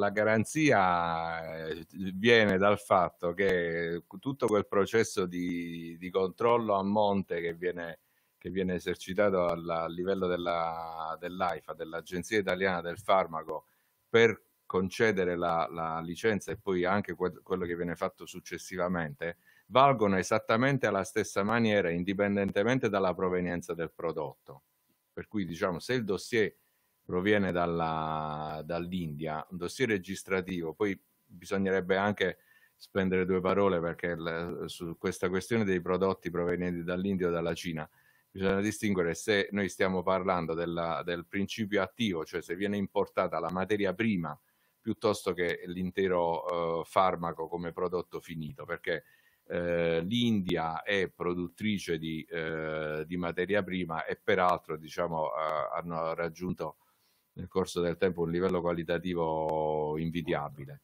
La garanzia eh, viene dal fatto che tutto quel processo di, di controllo a monte che viene, che viene esercitato alla, a livello della, dell'AIFA, dell'Agenzia Italiana del Farmaco, per concedere la, la licenza e poi anche que- quello che viene fatto successivamente, valgono esattamente alla stessa maniera, indipendentemente dalla provenienza del prodotto. Per cui diciamo, se il dossier proviene dalla, dall'India, un dossier registrativo, poi bisognerebbe anche spendere due parole perché l, su questa questione dei prodotti provenienti dall'India o dalla Cina bisogna distinguere se noi stiamo parlando della, del principio attivo, cioè se viene importata la materia prima piuttosto che l'intero eh, farmaco come prodotto finito, perché eh, l'India è produttrice di, eh, di, materia prima e peraltro diciamo, eh, hanno raggiunto nel corso del tempo un livello qualitativo invidiabile.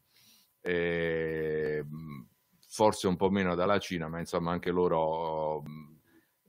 E, ehm, forse un po' meno dalla Cina, ma insomma anche loro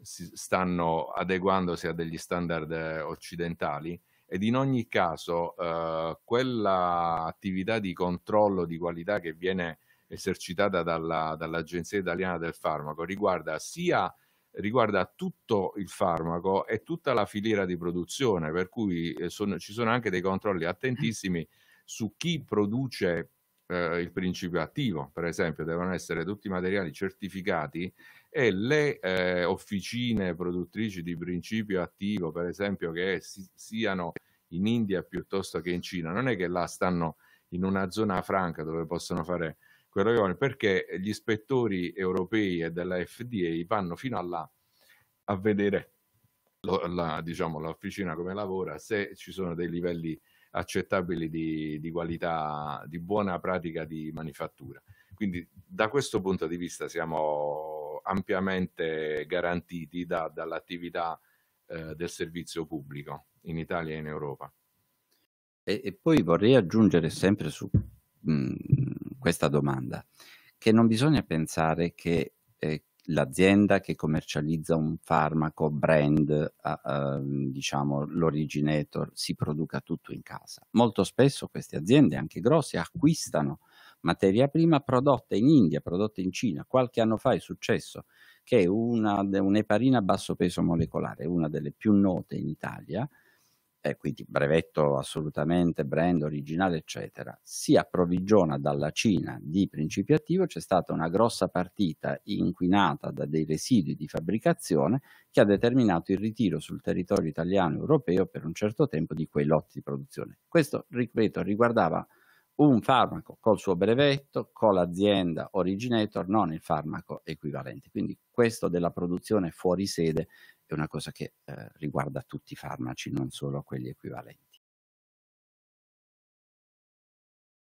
si stanno adeguandosi a degli standard occidentali ed in ogni caso eh, quella attività di controllo di qualità che viene esercitata dalla, dall'Agenzia Italiana del Farmaco riguarda sia riguarda tutto il farmaco e tutta la filiera di produzione, per cui eh, sono, ci sono anche dei controlli attentissimi su chi produce eh, il principio attivo, per esempio, devono essere tutti i materiali certificati e le eh, officine produttrici di principio attivo, per esempio, che si, siano in India piuttosto che in Cina, non è che là stanno in una zona franca dove possono fare Corleone perché gli ispettori europei e della FDA vanno fino a là a vedere la, diciamo, l'officina come lavora, se ci sono dei livelli accettabili di, di, qualità, di buona pratica di manifattura. Quindi da questo punto di vista siamo ampiamente garantiti da, dall'attività eh, del servizio pubblico in Italia e in Europa. E, e poi vorrei aggiungere sempre su mh, questa domanda, che non bisogna pensare che eh, l'azienda che commercializza un farmaco brand, a, diciamo l'originator, si produca tutto in casa. Molto spesso queste aziende, anche grosse, acquistano materia prima prodotta in India, prodotta in Cina. Qualche anno fa è successo che una, un'eparina a basso peso molecolare, una delle più note in Italia, eh, quindi brevetto assolutamente brand originale eccetera, si approvvigiona dalla Cina di principio attivo, c'è stata una grossa partita inquinata da dei residui di fabbricazione che ha determinato il ritiro sul territorio italiano e europeo per un certo tempo di quei lotti di produzione. Questo, ripeto, riguardava un farmaco col suo brevetto, con l'azienda originator, non il farmaco equivalente. Quindi questo della produzione fuori sede è una cosa che eh, riguarda tutti i farmaci, non solo quelli equivalenti.